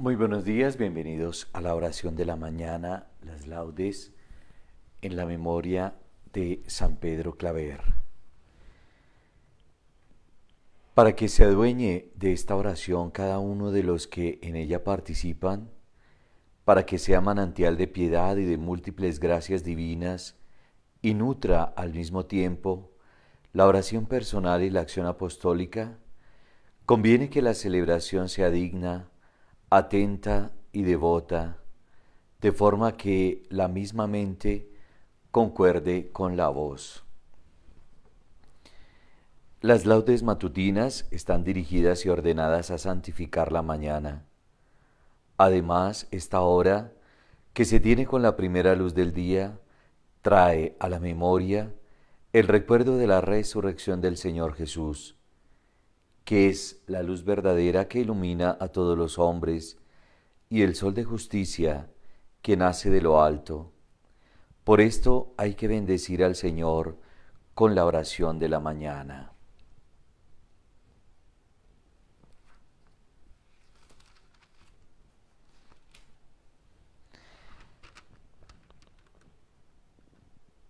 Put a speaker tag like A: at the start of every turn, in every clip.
A: Muy buenos días, bienvenidos a la oración de la mañana, las laudes, en la memoria de San Pedro Claver. Para que se adueñe de esta oración cada uno de los que en ella participan, para que sea manantial de piedad y de múltiples gracias divinas, y nutra al mismo tiempo la oración personal y la acción apostólica, conviene que la celebración sea digna, atenta y devota, de forma que la misma mente concuerde con la voz. Las laudes matutinas están dirigidas y ordenadas a santificar la mañana. Además, esta hora, que se tiene con la primera luz del día, trae a la memoria el recuerdo de la resurrección del Señor Jesús que es la luz verdadera que ilumina a todos los hombres, y el sol de justicia, que nace de lo alto. Por esto hay que bendecir al Señor con la oración de la mañana.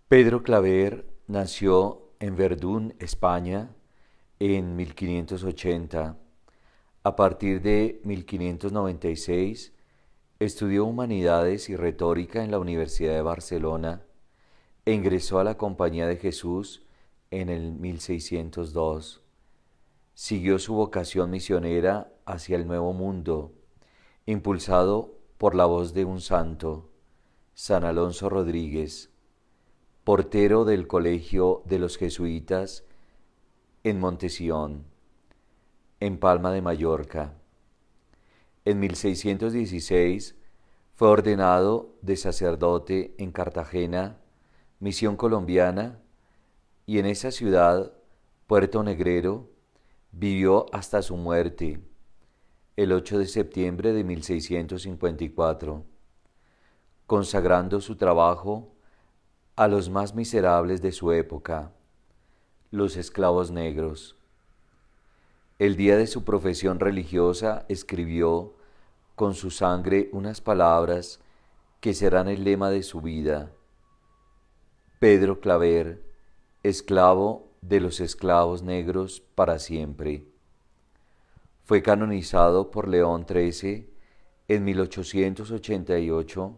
A: Pedro Claver nació en Verdún, España, en 1580. A partir de 1596 estudió humanidades y retórica en la Universidad de Barcelona e ingresó a la Compañía de Jesús en el 1602. Siguió su vocación misionera hacia el Nuevo Mundo, impulsado por la voz de un santo, San Alonso Rodríguez, portero del Colegio de los Jesuitas en Montesión, en Palma de Mallorca. En 1616 fue ordenado de sacerdote en Cartagena, Misión Colombiana, y en esa ciudad, Puerto Negrero, vivió hasta su muerte, el 8 de septiembre de 1654, consagrando su trabajo a los más miserables de su época los esclavos negros. El día de su profesión religiosa escribió con su sangre unas palabras que serán el lema de su vida. Pedro Claver, esclavo de los esclavos negros para siempre. Fue canonizado por León XIII en 1888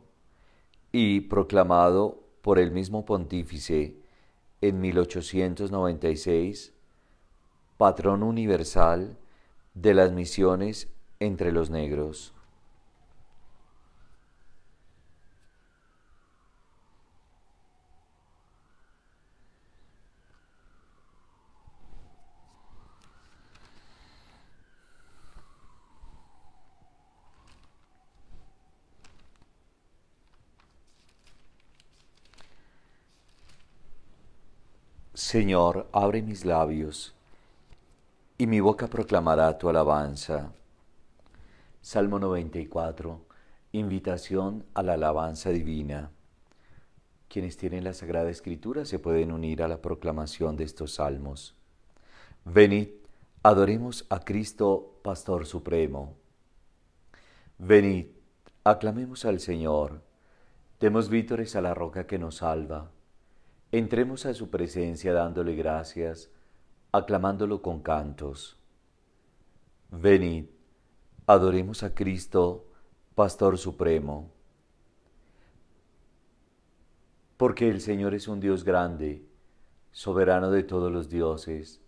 A: y proclamado por el mismo pontífice en 1896 patrón universal de las misiones entre los negros. Señor, abre mis labios, y mi boca proclamará tu alabanza. Salmo 94. Invitación a la alabanza divina. Quienes tienen la Sagrada Escritura se pueden unir a la proclamación de estos salmos. Venid, adoremos a Cristo, Pastor Supremo. Venid, aclamemos al Señor. Demos vítores a la roca que nos salva. Entremos a su presencia dándole gracias, aclamándolo con cantos. Venid, adoremos a Cristo, Pastor Supremo. Porque el Señor es un Dios grande, soberano de todos los dioses.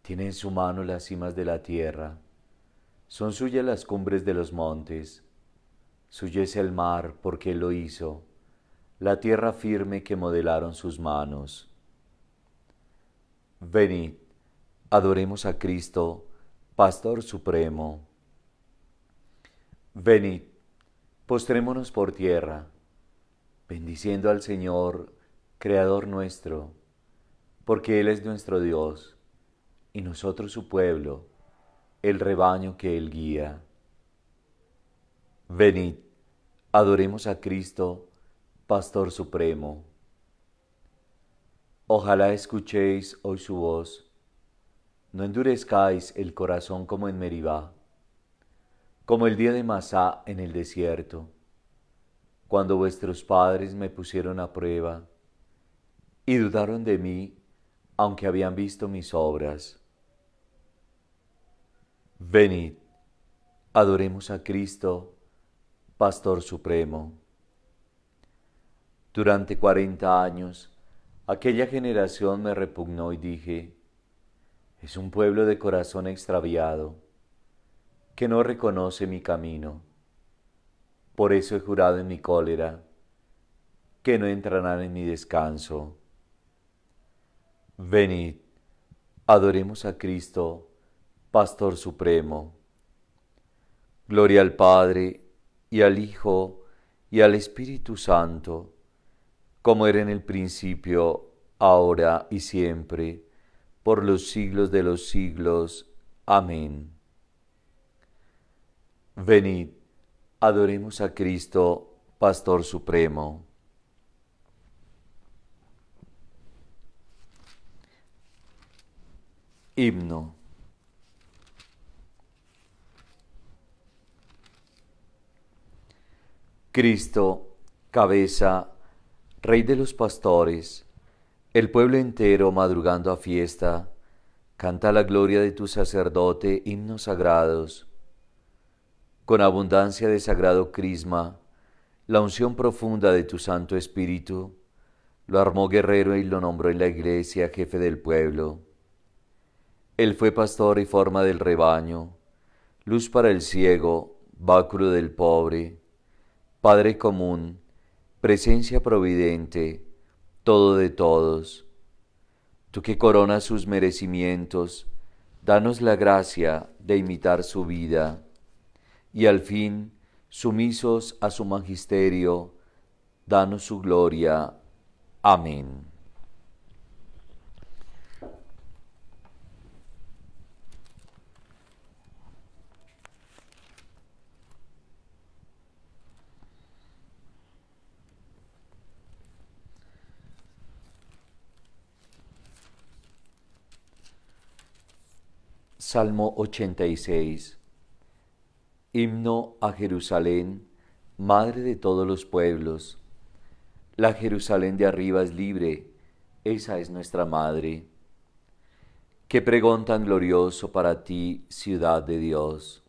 A: Tiene en su mano las cimas de la tierra. Son suyas las cumbres de los montes. Suyo es el mar porque Él lo hizo la tierra firme que modelaron sus manos. Venid, adoremos a Cristo, Pastor Supremo. Venid, postrémonos por tierra, bendiciendo al Señor, Creador nuestro, porque Él es nuestro Dios, y nosotros su pueblo, el rebaño que Él guía. Venid, adoremos a Cristo, Pastor Supremo. Ojalá escuchéis hoy su voz. No endurezcáis el corazón como en Meribá, como el día de Masá en el desierto, cuando vuestros padres me pusieron a prueba y dudaron de mí, aunque habían visto mis obras. Venid, adoremos a Cristo, Pastor Supremo. Durante cuarenta años, aquella generación me repugnó y dije, es un pueblo de corazón extraviado, que no reconoce mi camino. Por eso he jurado en mi cólera, que no entrarán en mi descanso. Venid, adoremos a Cristo, Pastor Supremo. Gloria al Padre, y al Hijo, y al Espíritu Santo como era en el principio, ahora y siempre, por los siglos de los siglos. Amén. Venid, adoremos a Cristo, Pastor Supremo. Himno. Cristo, cabeza, Rey de los pastores, el pueblo entero madrugando a fiesta, canta la gloria de tu sacerdote himnos sagrados. Con abundancia de sagrado crisma, la unción profunda de tu Santo Espíritu, lo armó guerrero y lo nombró en la iglesia jefe del pueblo. Él fue pastor y forma del rebaño, luz para el ciego, báculo del pobre, Padre común, presencia providente, todo de todos. Tú que coronas sus merecimientos, danos la gracia de imitar su vida y al fin, sumisos a su magisterio, danos su gloria. Amén. Salmo 86. Himno a Jerusalén, Madre de todos los pueblos. La Jerusalén de arriba es libre, esa es nuestra Madre. Qué pregón tan glorioso para ti, ciudad de Dios.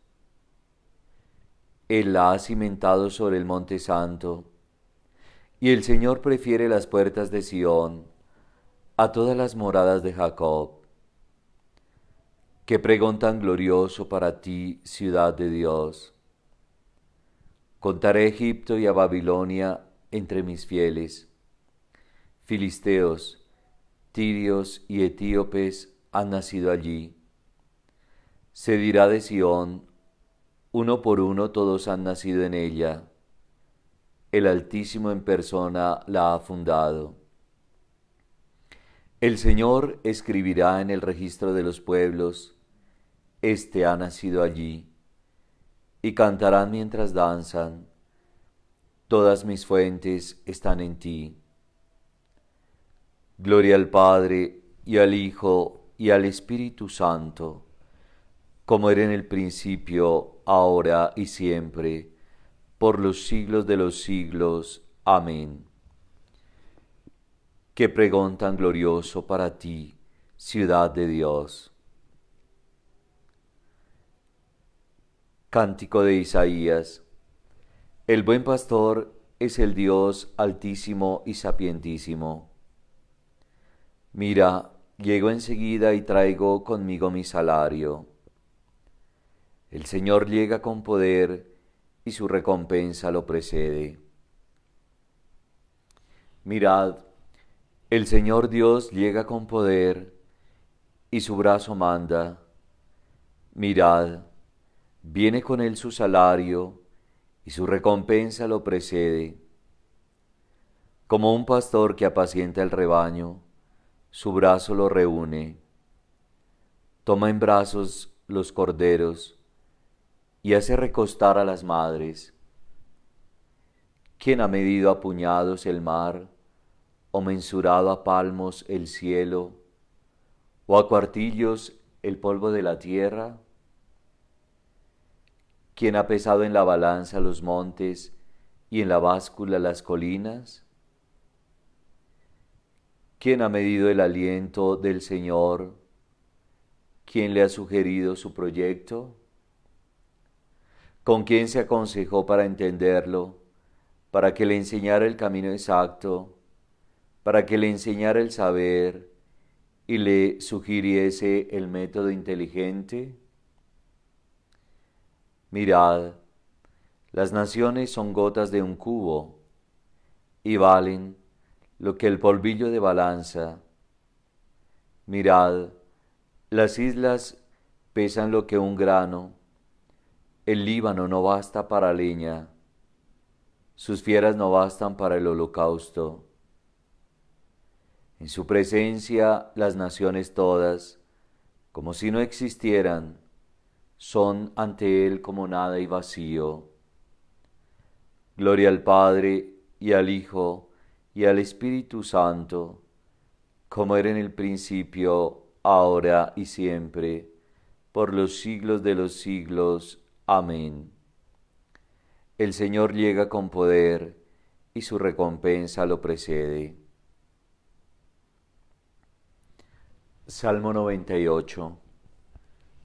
A: Él la ha cimentado sobre el monte santo, y el Señor prefiere las puertas de Sión a todas las moradas de Jacob Qué pregón tan glorioso para ti, ciudad de Dios. Contaré a Egipto y a Babilonia entre mis fieles. Filisteos, tirios y etíopes han nacido allí. Se dirá de Sión, uno por uno todos han nacido en ella. El Altísimo en persona la ha fundado. El Señor escribirá en el registro de los pueblos, este ha nacido allí, y cantarán mientras danzan, todas mis fuentes están en ti. Gloria al Padre, y al Hijo, y al Espíritu Santo, como era en el principio, ahora y siempre, por los siglos de los siglos. Amén. Qué pregón tan glorioso para ti, ciudad de Dios. Cántico de Isaías. El buen pastor es el Dios altísimo y sapientísimo. Mira, llego enseguida y traigo conmigo mi salario. El Señor llega con poder y su recompensa lo precede. Mirad, el Señor Dios llega con poder y su brazo manda. Mirad, Viene con él su salario y su recompensa lo precede. Como un pastor que apacienta el rebaño, su brazo lo reúne. Toma en brazos los corderos y hace recostar a las madres. ¿Quién ha medido a puñados el mar, o mensurado a palmos el cielo, o a cuartillos el polvo de la tierra? ¿Quién ha pesado en la balanza los montes y en la báscula las colinas, ¿Quién ha medido el aliento del Señor, ¿Quién le ha sugerido su proyecto, con quién se aconsejó para entenderlo, para que le enseñara el camino exacto, para que le enseñara el saber y le sugiriese el método inteligente? Mirad, las naciones son gotas de un cubo y valen lo que el polvillo de balanza. Mirad, las islas pesan lo que un grano. El Líbano no basta para leña. Sus fieras no bastan para el holocausto. En su presencia las naciones todas, como si no existieran, son ante Él como nada y vacío. Gloria al Padre y al Hijo y al Espíritu Santo, como era en el principio, ahora y siempre, por los siglos de los siglos. Amén. El Señor llega con poder y su recompensa lo precede. Salmo 98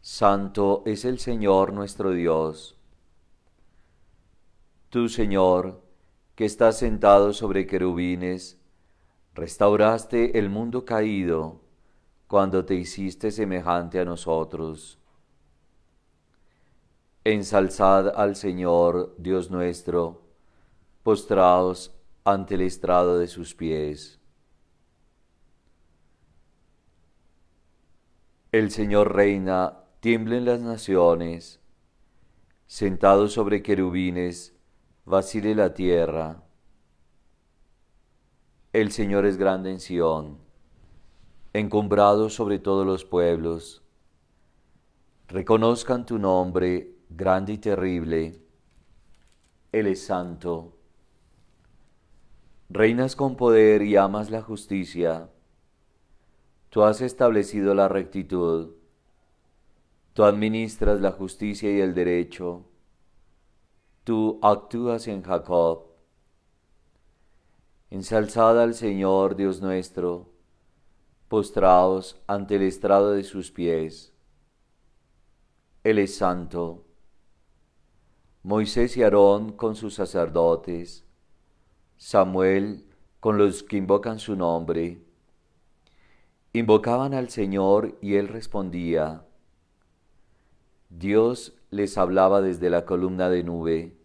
A: Santo es el Señor nuestro Dios. Tú, Señor, que estás sentado sobre querubines, restauraste el mundo caído cuando te hiciste semejante a nosotros. Ensalzad al Señor, Dios nuestro, postraos ante el estrado de sus pies. El Señor reina tiemblen las naciones, sentado sobre querubines, vacile la tierra. El Señor es grande en Sión, encumbrado sobre todos los pueblos. Reconozcan tu nombre, grande y terrible. Él es santo. Reinas con poder y amas la justicia. Tú has establecido la rectitud Tú administras la justicia y el derecho. Tú actúas en Jacob. Ensalzada al Señor Dios nuestro, postraos ante el estrado de sus pies. Él es santo. Moisés y Aarón con sus sacerdotes, Samuel con los que invocan su nombre. Invocaban al Señor y él respondía Dios les hablaba desde la columna de nube.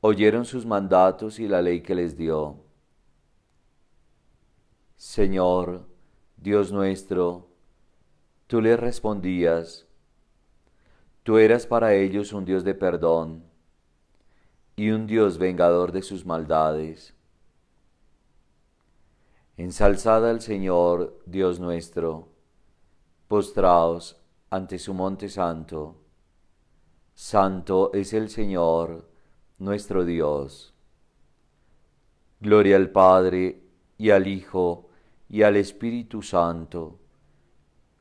A: Oyeron sus mandatos y la ley que les dio. Señor, Dios nuestro, tú les respondías, tú eras para ellos un Dios de perdón y un Dios vengador de sus maldades. Ensalzada al Señor, Dios nuestro, postraos ante su monte santo. Santo es el Señor, nuestro Dios. Gloria al Padre y al Hijo y al Espíritu Santo,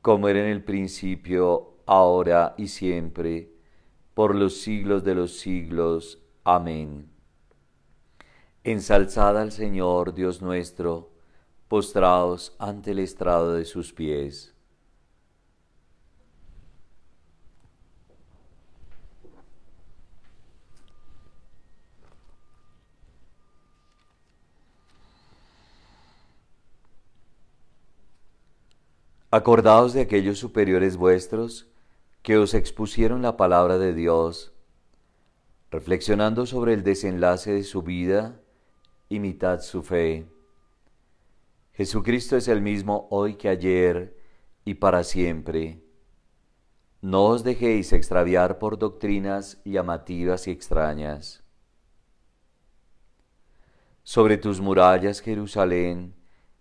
A: como era en el principio, ahora y siempre, por los siglos de los siglos. Amén. Ensalzad al Señor Dios nuestro, postrados ante el estrado de sus pies. Acordaos de aquellos superiores vuestros que os expusieron la palabra de Dios, reflexionando sobre el desenlace de su vida, imitad su fe. Jesucristo es el mismo hoy que ayer y para siempre. No os dejéis extraviar por doctrinas llamativas y extrañas. Sobre tus murallas, Jerusalén,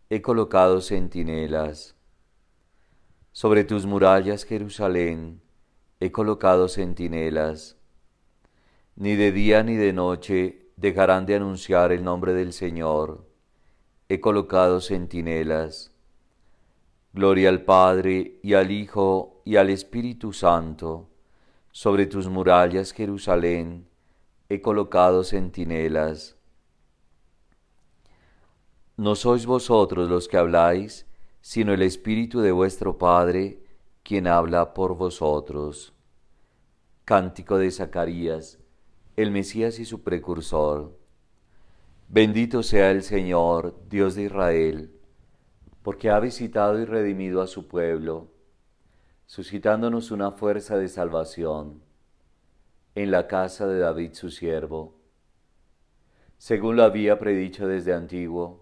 A: he colocado centinelas sobre tus murallas, Jerusalén, he colocado centinelas. Ni de día ni de noche dejarán de anunciar el nombre del Señor. He colocado centinelas. Gloria al Padre y al Hijo y al Espíritu Santo. Sobre tus murallas, Jerusalén, he colocado centinelas. No sois vosotros los que habláis, sino el Espíritu de vuestro Padre, quien habla por vosotros. Cántico de Zacarías, el Mesías y su precursor. Bendito sea el Señor, Dios de Israel, porque ha visitado y redimido a su pueblo, suscitándonos una fuerza de salvación en la casa de David su siervo, según lo había predicho desde antiguo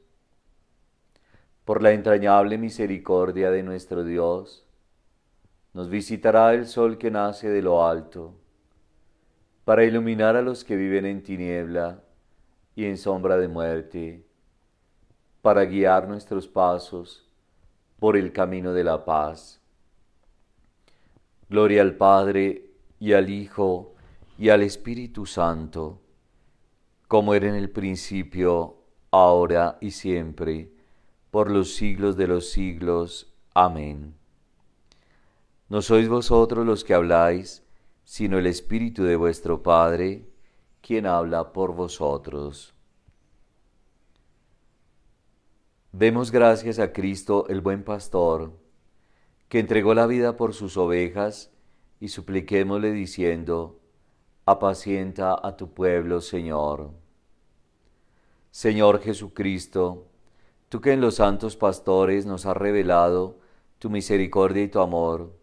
A: por la entrañable misericordia de nuestro Dios, nos visitará el sol que nace de lo alto, para iluminar a los que viven en tiniebla y en sombra de muerte, para guiar nuestros pasos por el camino de la paz. Gloria al Padre y al Hijo y al Espíritu Santo, como era en el principio, ahora y siempre por los siglos de los siglos. Amén. No sois vosotros los que habláis, sino el Espíritu de vuestro Padre, quien habla por vosotros. Demos gracias a Cristo el buen pastor, que entregó la vida por sus ovejas, y supliquémosle diciendo, apacienta a tu pueblo, Señor. Señor Jesucristo, Tú que en los santos pastores nos has revelado tu misericordia y tu amor,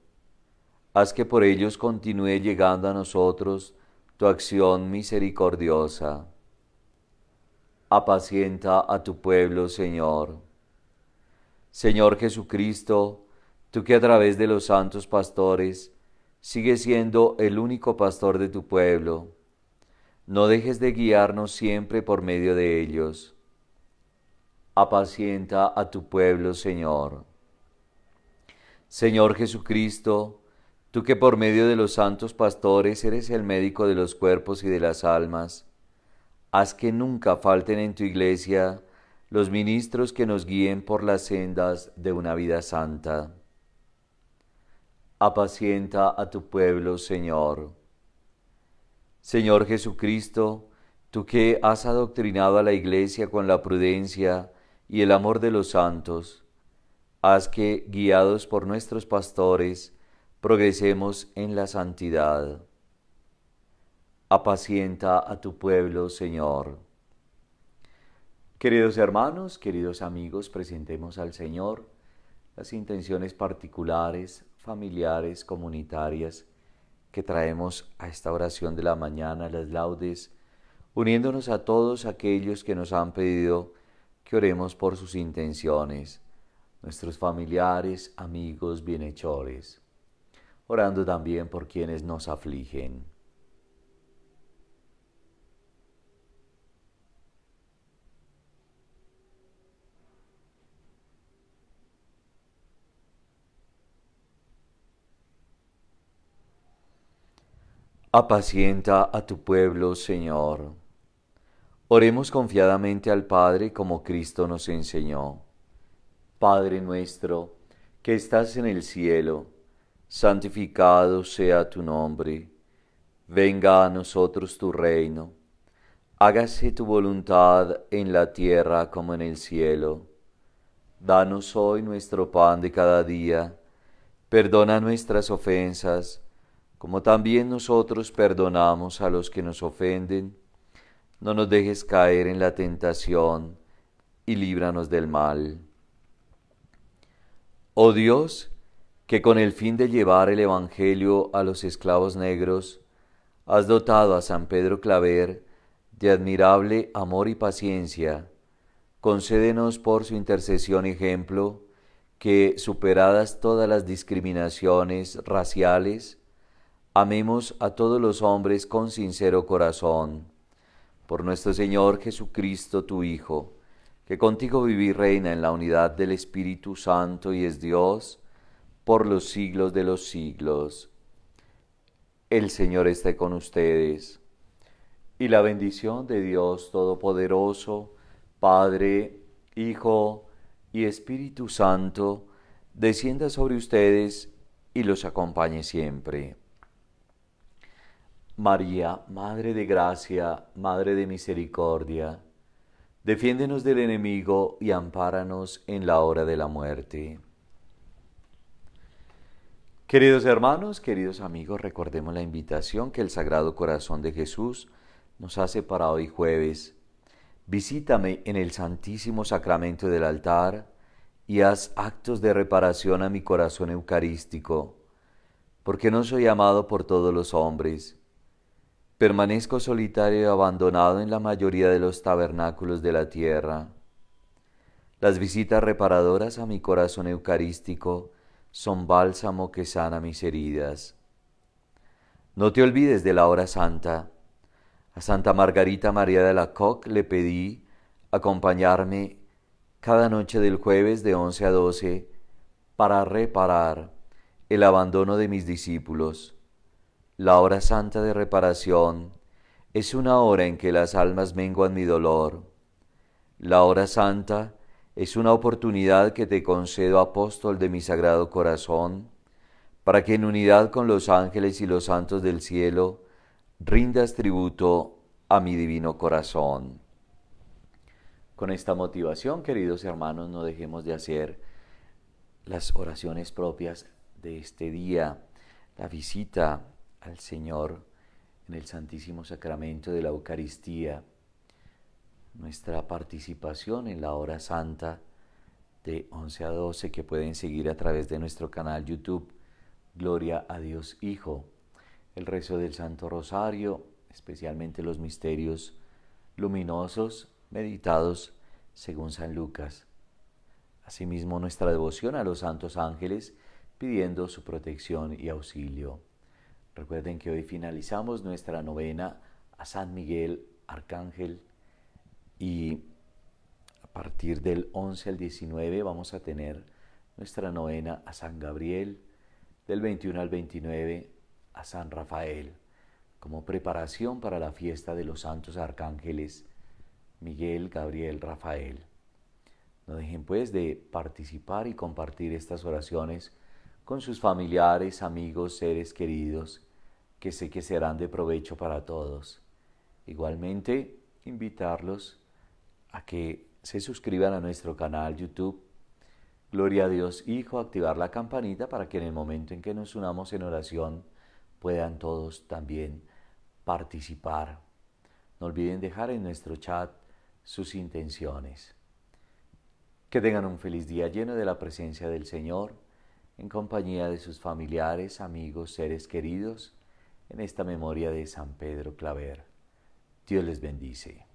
A: haz que por ellos continúe llegando a nosotros tu acción misericordiosa. Apacienta a tu pueblo, Señor. Señor Jesucristo, tú que a través de los santos pastores sigues siendo el único pastor de tu pueblo, no dejes de guiarnos siempre por medio de ellos apacienta a tu pueblo, Señor. Señor Jesucristo, tú que por medio de los santos pastores eres el médico de los cuerpos y de las almas, haz que nunca falten en tu iglesia los ministros que nos guíen por las sendas de una vida santa. Apacienta a tu pueblo, Señor. Señor Jesucristo, tú que has adoctrinado a la iglesia con la prudencia, y el amor de los santos, haz que, guiados por nuestros pastores, progresemos en la santidad. Apacienta a tu pueblo, Señor. Queridos hermanos, queridos amigos, presentemos al Señor las intenciones particulares, familiares, comunitarias que traemos a esta oración de la mañana, las laudes, uniéndonos a todos aquellos que nos han pedido que oremos por sus intenciones, nuestros familiares, amigos, bienhechores, orando también por quienes nos afligen. Apacienta a tu pueblo, Señor Oremos confiadamente al Padre como Cristo nos enseñó. Padre nuestro, que estás en el cielo, santificado sea tu nombre. Venga a nosotros tu reino. Hágase tu voluntad en la tierra como en el cielo. Danos hoy nuestro pan de cada día. Perdona nuestras ofensas, como también nosotros perdonamos a los que nos ofenden no nos dejes caer en la tentación, y líbranos del mal. Oh Dios, que con el fin de llevar el Evangelio a los esclavos negros, has dotado a San Pedro Claver de admirable amor y paciencia, concédenos por su intercesión ejemplo que, superadas todas las discriminaciones raciales, amemos a todos los hombres con sincero corazón por nuestro Señor Jesucristo, tu Hijo, que contigo viví reina en la unidad del Espíritu Santo y es Dios, por los siglos de los siglos. El Señor esté con ustedes. Y la bendición de Dios Todopoderoso, Padre, Hijo y Espíritu Santo, descienda sobre ustedes y los acompañe siempre. María, Madre de Gracia, Madre de Misericordia, defiéndenos del enemigo y ampáranos en la hora de la muerte. Queridos hermanos, queridos amigos, recordemos la invitación que el Sagrado Corazón de Jesús nos hace para hoy jueves. Visítame en el Santísimo Sacramento del altar y haz actos de reparación a mi corazón eucarístico, porque no soy amado por todos los hombres permanezco solitario y abandonado en la mayoría de los tabernáculos de la tierra. Las visitas reparadoras a mi corazón eucarístico son bálsamo que sana mis heridas. No te olvides de la hora santa. A Santa Margarita María de la Coque le pedí acompañarme cada noche del jueves de 11 a 12 para reparar el abandono de mis discípulos la hora santa de reparación es una hora en que las almas menguan mi dolor. La hora santa es una oportunidad que te concedo, apóstol de mi sagrado corazón, para que en unidad con los ángeles y los santos del cielo rindas tributo a mi divino corazón. Con esta motivación, queridos hermanos, no dejemos de hacer las oraciones propias de este día, la visita al Señor en el Santísimo Sacramento de la Eucaristía, nuestra participación en la hora santa de 11 a 12 que pueden seguir a través de nuestro canal YouTube Gloria a Dios Hijo, el rezo del Santo Rosario, especialmente los misterios luminosos meditados según San Lucas. Asimismo nuestra devoción a los santos ángeles pidiendo su protección y auxilio. Recuerden que hoy finalizamos nuestra novena a San Miguel Arcángel y a partir del 11 al 19 vamos a tener nuestra novena a San Gabriel, del 21 al 29 a San Rafael, como preparación para la fiesta de los santos arcángeles Miguel, Gabriel, Rafael. No dejen pues de participar y compartir estas oraciones con sus familiares, amigos, seres queridos que sé que serán de provecho para todos. Igualmente, invitarlos a que se suscriban a nuestro canal YouTube. Gloria a Dios Hijo, activar la campanita para que en el momento en que nos unamos en oración puedan todos también participar. No olviden dejar en nuestro chat sus intenciones. Que tengan un feliz día lleno de la presencia del Señor, en compañía de sus familiares, amigos, seres queridos en esta memoria de San Pedro Claver. Dios les bendice.